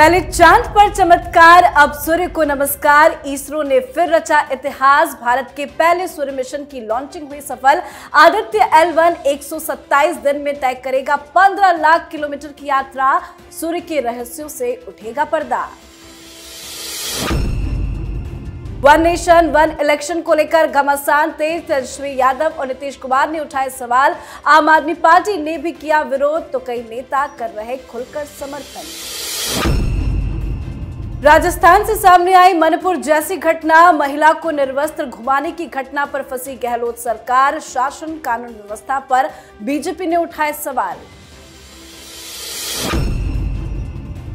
पहले चांद पर चमत्कार अब सूर्य को नमस्कार इसरो ने फिर रचा इतिहास भारत के पहले सूर्य मिशन की लॉन्चिंग हुई सफल आदित्य एल वन एक दिन में तय करेगा 15 लाख किलोमीटर की यात्रा सूर्य के रहस्यों से उठेगा पर्दा वन नेशन वन इलेक्शन को लेकर घमासान तेज तेजस्वी यादव और नीतीश कुमार ने उठाए सवाल आम आदमी पार्टी ने भी किया विरोध तो कई नेता कर रहे खुलकर समर्थन राजस्थान से सामने आई मणिपुर जैसी घटना महिला को निर्वस्त्र घुमाने की घटना पर फंसी गहलोत सरकार शासन कानून व्यवस्था पर बीजेपी ने उठाए सवाल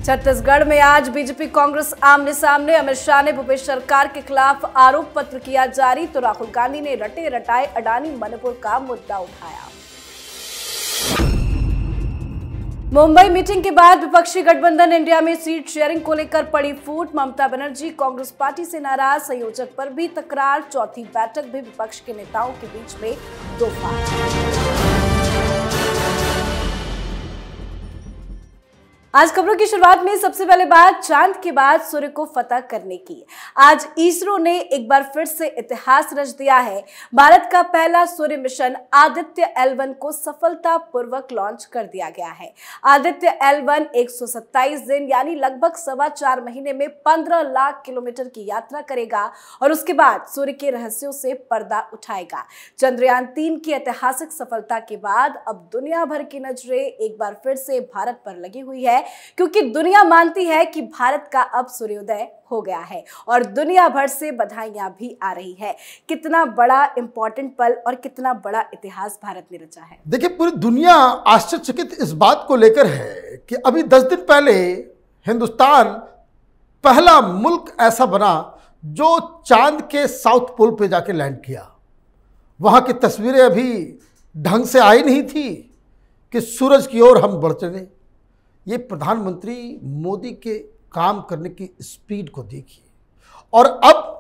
छत्तीसगढ़ में आज बीजेपी कांग्रेस आमने सामने अमित शाह ने भूपेश सरकार के खिलाफ आरोप पत्र किया जारी तो राहुल गांधी ने रटे रटाए अडानी मणिपुर का मुद्दा उठाया मुंबई मीटिंग के बाद विपक्षी गठबंधन इंडिया में सीट शेयरिंग को लेकर पड़ी फूट ममता बनर्जी कांग्रेस पार्टी से नाराज संयोजक पर भी तकरार चौथी बैठक भी विपक्ष के नेताओं के बीच में दो आज खबरों की शुरुआत में सबसे पहले बात चांद के बाद सूर्य को फतह करने की आज इसरो ने एक बार फिर से इतिहास रच दिया है भारत का पहला सूर्य मिशन आदित्य एल को सफलता पूर्वक लॉन्च कर दिया गया है आदित्य एल वन दिन यानी लगभग सवा चार महीने में पंद्रह लाख किलोमीटर की यात्रा करेगा और उसके बाद सूर्य के रहस्यों से पर्दा उठाएगा चंद्रयान तीन की ऐतिहासिक सफलता के बाद अब दुनिया भर की नजरे एक बार फिर से भारत पर लगी हुई है क्योंकि दुनिया मानती है कि भारत का अब सूर्योदय हो गया है और दुनिया भर से बधाइयां भी आ रही है कितना बड़ा इंपॉर्टेंट पल और कितना बड़ा इतिहास भारत ने रचा है देखिए पूरी दुनिया आश्चर्यचकित इस बात को लेकर है कि अभी दस दिन पहले हिंदुस्तान पहला मुल्क ऐसा बना जो चांद के साउथ पोल पे जाके लैंड किया वहाँ की तस्वीरें अभी ढंग से आई नहीं थी कि सूरज की ओर हम बढ़ चले ये प्रधानमंत्री मोदी के काम करने की स्पीड को देखिए और अब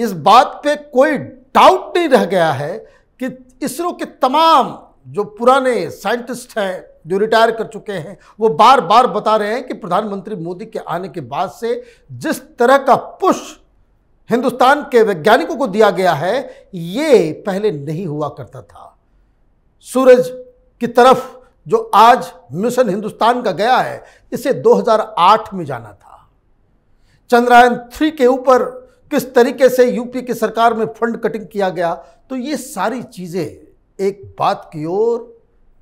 इस बात पे कोई डाउट नहीं रह गया है कि इसरो के तमाम जो पुराने साइंटिस्ट हैं जो रिटायर कर चुके हैं वो बार बार बता रहे हैं कि प्रधानमंत्री मोदी के आने के बाद से जिस तरह का पुश हिंदुस्तान के वैज्ञानिकों को दिया गया है ये पहले नहीं हुआ करता था सूरज की तरफ जो आज मिशन हिंदुस्तान का गया है इसे 2008 में जाना था चंद्रयान थ्री के ऊपर किस तरीके से यूपी की सरकार में फंड कटिंग किया गया तो ये सारी चीज़ें एक बात की ओर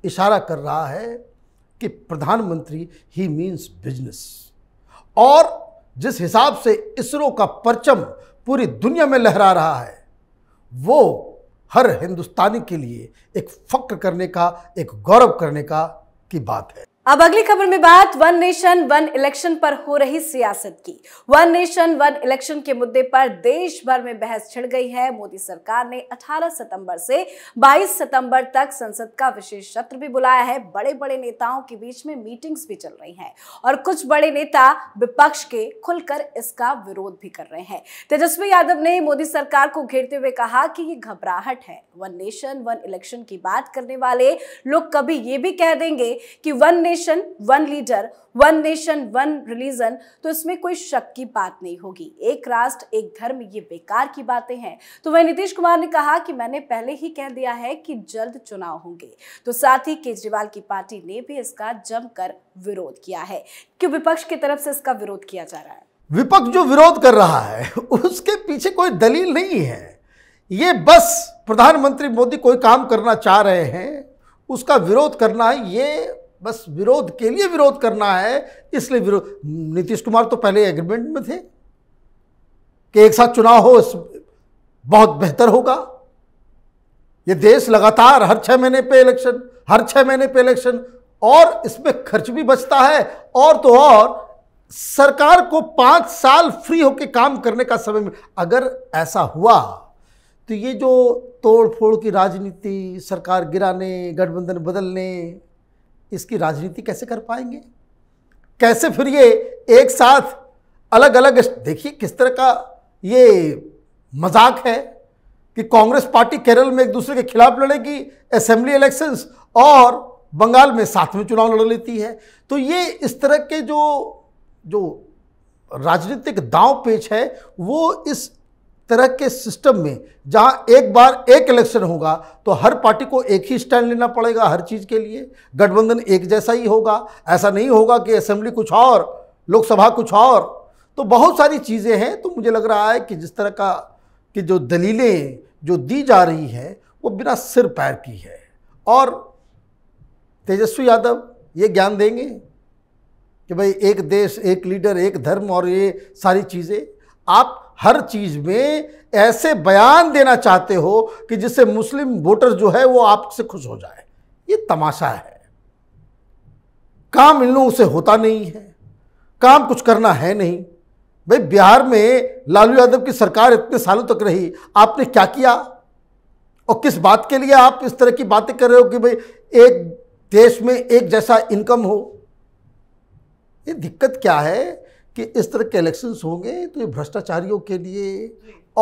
इशारा कर रहा है कि प्रधानमंत्री ही मीन्स बिजनेस और जिस हिसाब से इसरो का परचम पूरी दुनिया में लहरा रहा है वो हर हिंदुस्तानी के लिए एक फ़क्र करने का एक गौरव करने का की बात है अब अगली खबर में बात वन नेशन वन इलेक्शन पर हो रही सियासत की वन नेशन वन इलेक्शन के मुद्दे पर देश भर में बहस छिड़ गई है मोदी सरकार ने 18 सितंबर से 22 सितंबर तक संसद का विशेष सत्र भी बुलाया है बड़े बड़े नेताओं के बीच में मीटिंग्स भी चल रही हैं और कुछ बड़े नेता विपक्ष के खुलकर इसका विरोध भी कर रहे हैं तेजस्वी यादव ने मोदी सरकार को घेरते हुए कहा कि ये घबराहट है वन नेशन वन इलेक्शन की बात करने वाले लोग कभी ये भी कह देंगे कि one nation nation one leader one nation one religion तो इसमें कोई शक की बात नहीं होगी एक राष्ट्र एक धर्म ये बेकार की बातें हैं तो वह नीतीश कुमार ने कहा कि मैंने पहले ही कह दिया है कि जल्द चुनाव होंगे तो साथ ही केजरीवाल की पार्टी ने भी इसका जमकर विरोध किया है क्यों विपक्ष की तरफ से इसका विरोध किया जा रहा है विपक्ष जो विरोध कर रहा है उसके पीछे कोई दलील नहीं है ये बस प्रधानमंत्री मोदी कोई काम करना चाह रहे हैं उसका विरोध करना ये बस विरोध के लिए विरोध करना है इसलिए विरोध नीतीश कुमार तो पहले एग्रीमेंट में थे कि एक साथ चुनाव हो बहुत बेहतर होगा ये देश लगातार हर छह महीने पे इलेक्शन हर छह महीने पे इलेक्शन और इसमें खर्च भी बचता है और तो और सरकार को पाँच साल फ्री होकर काम करने का समय में अगर ऐसा हुआ तो ये जो तोड़ फोड़ की राजनीति सरकार गिराने गठबंधन बदलने इसकी राजनीति कैसे कर पाएंगे कैसे फिर ये एक साथ अलग अलग देखिए किस तरह का ये मजाक है कि कांग्रेस पार्टी केरल में एक दूसरे के खिलाफ लड़ेगी असेंबली इलेक्शंस और बंगाल में साथ में चुनाव लड़ लेती है तो ये इस तरह के जो जो राजनीतिक दांव पेच है वो इस तरह के सिस्टम में जहां एक बार एक इलेक्शन होगा तो हर पार्टी को एक ही स्टैंड लेना पड़ेगा हर चीज़ के लिए गठबंधन एक जैसा ही होगा ऐसा नहीं होगा कि असेंबली कुछ और लोकसभा कुछ और तो बहुत सारी चीज़ें हैं तो मुझे लग रहा है कि जिस तरह का कि जो दलीलें जो दी जा रही है वो बिना सिर पैर की है और तेजस्वी यादव ये ज्ञान देंगे कि भाई एक देश एक लीडर एक धर्म और ये सारी चीज़ें आप हर चीज़ में ऐसे बयान देना चाहते हो कि जिससे मुस्लिम वोटर जो है वो आपसे खुश हो जाए ये तमाशा है काम इन लोगों से होता नहीं है काम कुछ करना है नहीं भाई बिहार में लालू यादव की सरकार इतने सालों तक रही आपने क्या किया और किस बात के लिए आप इस तरह की बातें कर रहे हो कि भाई एक देश में एक जैसा इनकम हो ये दिक्कत क्या है कि इस तरह के इलेक्शंस होंगे तो ये भ्रष्टाचारियों के लिए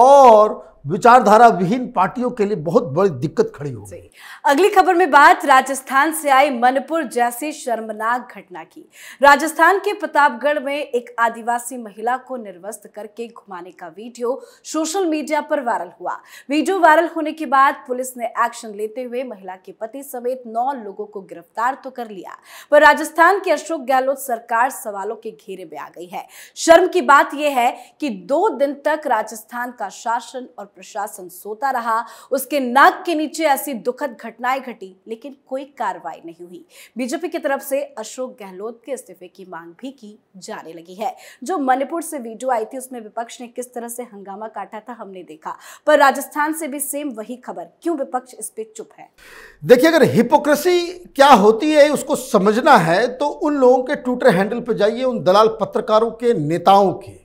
और विचारधारा विहीन पार्टियों के लिए बहुत बड़ी दिक्कत खड़ी हो गई अगली खबर में बात राजस्थान से आई मनपुर जैसी शर्मनाक घटना की राजस्थान के प्रतापगढ़ में एक आदिवासी महिला को निर्वस्त करके घुमाने का वीडियो सोशल मीडिया पर वायरल हुआ वीडियो वायरल होने के बाद पुलिस ने एक्शन लेते हुए महिला के पति समेत नौ लोगों को गिरफ्तार तो कर लिया पर राजस्थान की अशोक गहलोत सरकार सवालों के घेरे में आ गई है शर्म की बात यह है कि दो दिन तक राजस्थान का शासन और प्रशासन सोता रहा उसके नाक के नीचे ऐसी दुखद घटनाएं घटी लेकिन कोई कार्रवाई नहीं हुई बीजेपी की तरफ से अशोक गहलोत के इस्तीफे की मांग भी की जाने लगी है जो मणिपुर से वीडियो आई थी उसमें विपक्ष ने किस तरह से हंगामा काटा था हमने देखा पर राजस्थान से भी सेम वही खबर क्यों विपक्ष इस पर चुप है देखिए अगर हिपोक्रेसी क्या होती है उसको समझना है तो उन लोगों के ट्विटर हैंडल पर जाइए उन दलाल पत्रकारों के नेताओं के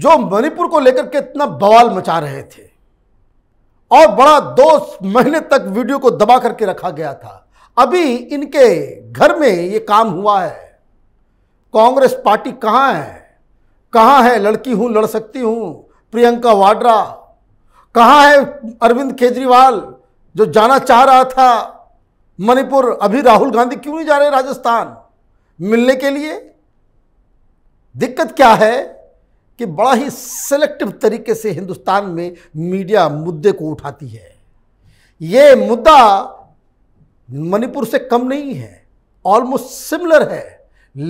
जो मणिपुर को लेकर के इतना बवाल मचा रहे थे और बड़ा दो महीने तक वीडियो को दबा करके रखा गया था अभी इनके घर में ये काम हुआ है कांग्रेस पार्टी कहाँ है कहाँ है लड़की हूँ लड़ सकती हूँ प्रियंका वाड्रा कहाँ है अरविंद केजरीवाल जो जाना चाह रहा था मणिपुर अभी राहुल गांधी क्यों नहीं जा रहे राजस्थान मिलने के लिए दिक्कत क्या है कि बड़ा ही सेलेक्टिव तरीके से हिंदुस्तान में मीडिया मुद्दे को उठाती है ये मुद्दा मणिपुर से कम नहीं है ऑलमोस्ट सिमिलर है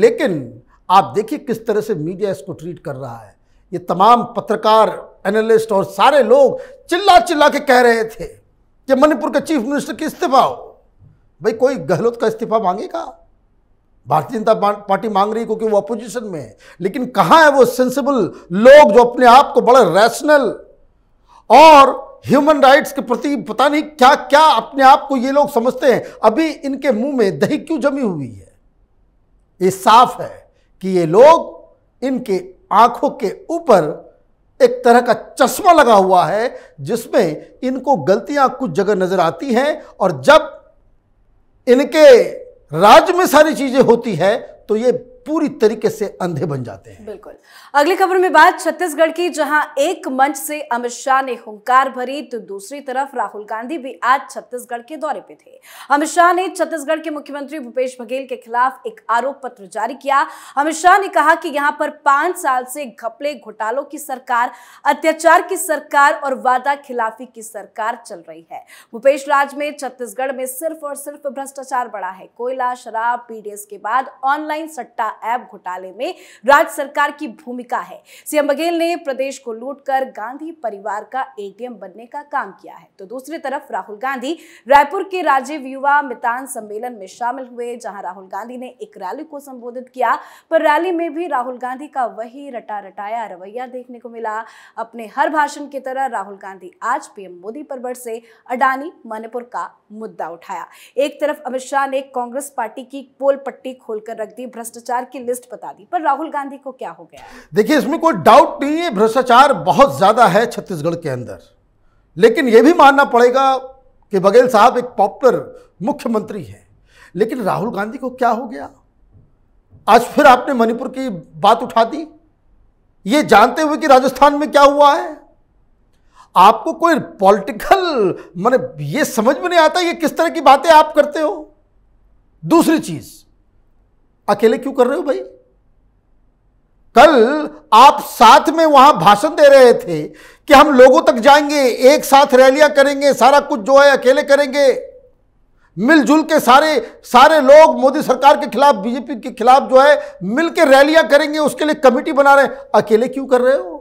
लेकिन आप देखिए किस तरह से मीडिया इसको ट्रीट कर रहा है ये तमाम पत्रकार एनालिस्ट और सारे लोग चिल्ला चिल्ला के कह रहे थे कि मणिपुर के चीफ मिनिस्टर की इस्तीफा हो भाई कोई गहलोत का इस्तीफा मांगेगा भारतीय जनता पार्टी मांग रही है क्योंकि वो अपोजिशन में है लेकिन कहाँ है वो सेंसिबल लोग जो अपने आप को बड़े रैशनल और ह्यूमन राइट्स के प्रति पता नहीं क्या क्या अपने आप को ये लोग समझते हैं अभी इनके मुंह में दही क्यों जमी हुई है ये साफ है कि ये लोग इनके आंखों के ऊपर एक तरह का चश्मा लगा हुआ है जिसमें इनको गलतियां कुछ जगह नजर आती हैं और जब इनके राज्य में सारी चीजें होती है तो ये पूरी तरीके से अंधे बन जाते हैं बिल्कुल अगली खबर में बात छत्तीसगढ़ की जहां एक मंच से अमित शाह ने हुंकार भरी तो दूसरी तरफ राहुल गांधी भी आज छत्तीसगढ़ के दौरे पे थे अमित शाह ने छत्तीसगढ़ के मुख्यमंत्री भूपेश बघेल के खिलाफ एक आरोप पत्र जारी किया अमित शाह ने कहा कि यहाँ पर पांच साल से घपले घोटालों की सरकार अत्याचार की सरकार और वादा खिलाफी की सरकार चल रही है भूपेश राज में छत्तीसगढ़ में सिर्फ और सिर्फ भ्रष्टाचार बढ़ा है कोयला शराब पीडीएस के बाद ऑनलाइन सट्टा काला ऐप घोटाले में राज्य सरकार की भूमिका है सीएम बघेल ने प्रदेश को लूटकर गांधी परिवार का एटीएम बनने का काम किया है तो दूसरी तरफ राहुल गांधी रायपुर के राजीव युवा मितान सम्मेलन में शामिल हुए जहां राहुल गांधी ने एक रैली को संबोधित किया पर रैली में भी राहुल गांधी का वही रटा रटाया रवैया देखने को मिला अपने हर भाषण की तरह राहुल गांधी आज पीएम मोदी पर बरसे अडानी मणिपुर का मुद्दा उठाया एक तरफ अमित शाह ने कांग्रेस पार्टी की पोल पट्टी खोलकर रख दी भ्रष्टाचार भ्रष्टाचार की लिस्ट बता दी पर राहुल गांधी को क्या हो गया देखिए इसमें कोई डाउट नहीं है भ्रष्टाचार बहुत ज़्यादा है छत्तीसगढ़ के अंदर लेकिन यह भी मानना पड़ेगा कि बघेल साहब एक पॉपुलर मुख्यमंत्री हैं लेकिन राहुल गांधी को क्या हो गया आज फिर आपने मणिपुर की बात उठा दी ये जानते हुए कि राजस्थान में क्या हुआ है आपको कोई पॉलिटिकल मैंने ये समझ में नहीं आता ये किस तरह की बातें आप करते हो दूसरी चीज़ अकेले क्यों कर रहे हो भाई कल आप साथ में वहां भाषण दे रहे थे कि हम लोगों तक जाएंगे एक साथ रैलियां करेंगे सारा कुछ जो है अकेले करेंगे मिलजुल के सारे सारे लोग मोदी सरकार के खिलाफ बीजेपी के खिलाफ जो है मिलकर रैलियां करेंगे उसके लिए कमेटी बना रहे अकेले क्यों कर रहे हो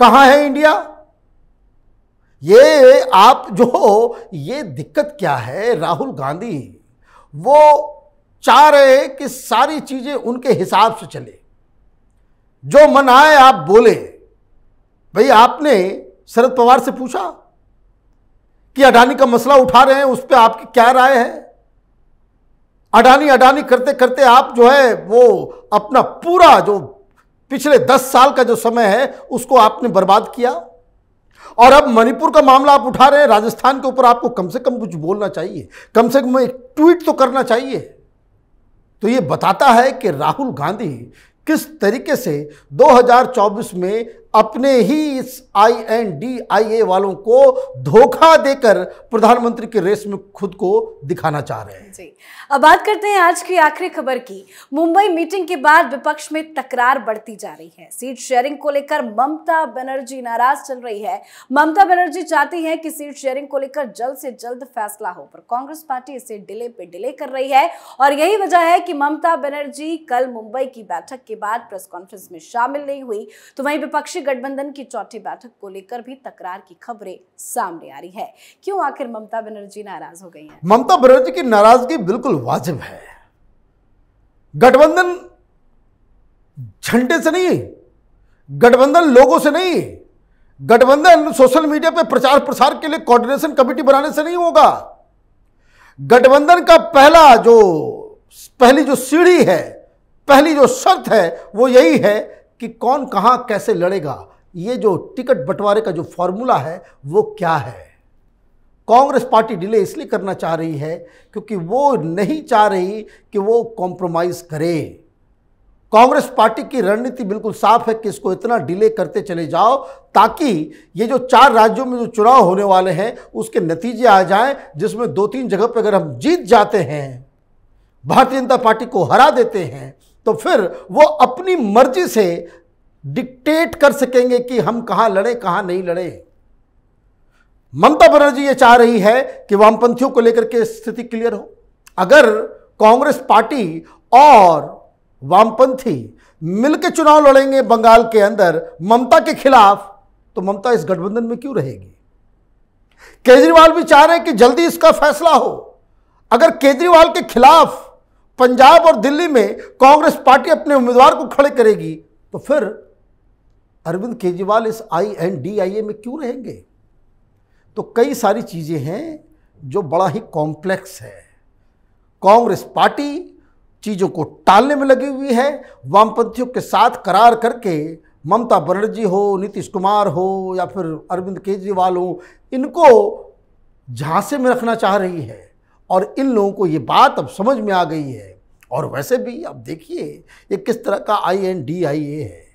कहां है इंडिया ये आप जो ये दिक्कत क्या है राहुल गांधी वो चाह रहे कि सारी चीज़ें उनके हिसाब से चले जो मन आए आप बोले भाई आपने शरद पवार से पूछा कि अडानी का मसला उठा रहे हैं उस पर आपकी क्या राय है अडानी अडानी करते करते आप जो है वो अपना पूरा जो पिछले दस साल का जो समय है उसको आपने बर्बाद किया और अब मणिपुर का मामला आप उठा रहे हैं राजस्थान के ऊपर आपको कम से कम कुछ बोलना चाहिए कम से कम एक ट्वीट तो करना चाहिए तो ये बताता है कि राहुल गांधी किस तरीके से 2024 में अपने ही इस आई एन डी आई ए वालों को धोखा देकर प्रधानमंत्री के रेस में खुद को दिखाना चाह रहे हैं जी अब बात करते हैं आज की आखिरी खबर की मुंबई मीटिंग के बाद विपक्ष में तकरार बढ़ती जा रही है सीट शेयरिंग को लेकर ममता बनर्जी नाराज चल रही है ममता बनर्जी चाहती है कि सीट शेयरिंग को लेकर जल्द से जल्द फैसला हो पर कांग्रेस पार्टी इसे डिले पे डिले कर रही है और यही वजह है कि ममता बनर्जी कल मुंबई की बैठक के बाद प्रेस कॉन्फ्रेंस में शामिल नहीं हुई तो वहीं विपक्ष विपक्षी गठबंधन की चौथी बैठक को लेकर भी तकरार की खबरें सामने आ रही है क्यों आखिर ममता बनर्जी नाराज हो गई है ममता बनर्जी की नाराजगी बिल्कुल वाजिब है गठबंधन झंडे से नहीं गठबंधन लोगों से नहीं गठबंधन सोशल मीडिया पर प्रचार प्रसार के लिए कोऑर्डिनेशन कमेटी बनाने से नहीं होगा गठबंधन का पहला जो पहली जो सीढ़ी है पहली जो शर्त है वो यही है कि कौन कहाँ कैसे लड़ेगा ये जो टिकट बंटवारे का जो फॉर्मूला है वो क्या है कांग्रेस पार्टी डिले इसलिए करना चाह रही है क्योंकि वो नहीं चाह रही कि वो कॉम्प्रोमाइज़ करे कांग्रेस पार्टी की रणनीति बिल्कुल साफ है कि इसको इतना डिले करते चले जाओ ताकि ये जो चार राज्यों में जो चुनाव होने वाले हैं उसके नतीजे आ जाएं जिसमें दो तीन जगह पर अगर हम जीत जाते हैं भारतीय जनता पार्टी को हरा देते हैं तो फिर वो अपनी मर्जी से डिक्टेट कर सकेंगे कि हम कहां लड़ें कहां नहीं लड़े ममता बनर्जी ये चाह रही है कि वामपंथियों को लेकर के स्थिति क्लियर हो अगर कांग्रेस पार्टी और वामपंथी मिलकर चुनाव लड़ेंगे बंगाल के अंदर ममता के खिलाफ तो ममता इस गठबंधन में क्यों रहेगी केजरीवाल भी चाह रहे हैं कि जल्दी इसका फैसला हो अगर केजरीवाल के खिलाफ पंजाब और दिल्ली में कांग्रेस पार्टी अपने उम्मीदवार को खड़े करेगी तो फिर अरविंद केजरीवाल इस आई एन डी आई ए में क्यों रहेंगे तो कई सारी चीज़ें हैं जो बड़ा ही कॉम्प्लेक्स है कांग्रेस पार्टी चीज़ों को टालने में लगी हुई है वामपंथियों के साथ करार करके ममता बनर्जी हो नीतीश कुमार हो या फिर अरविंद केजरीवाल हो इनको झांसे में रखना चाह रही है और इन लोगों को ये बात अब समझ में आ गई है और वैसे भी आप देखिए ये किस तरह का आई एन डी आई ए है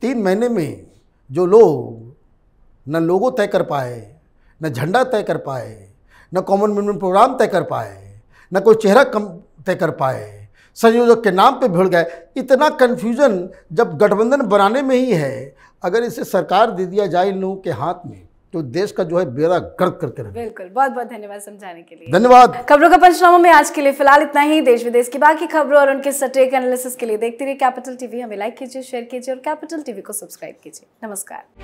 तीन महीने में जो लोग न लोगो तय कर पाए न झंडा तय कर पाए न कॉमन मिनिमम प्रोग्राम तय कर पाए न कोई चेहरा कम तय कर पाए संयोजक के नाम पे भिड़ गए इतना कन्फ्यूज़न जब गठबंधन बनाने में ही है अगर इसे सरकार दे दिया जाए इन लोगों के हाथ में तो देश का जो है बेड़ा गर्क करते रहे बिल्कुल बहुत बहुत धन्यवाद समझाने के लिए धन्यवाद खबरों का पंचनामा में आज के लिए फिलहाल इतना ही देश विदेश की बाकी खबरों और उनके सटेक एनालिसिस के लिए देखते रहिए कैपिटल टीवी हमें लाइक कीजिए शेयर कीजिए और कैपिटल टीवी को सब्सक्राइब कीजिए नमस्कार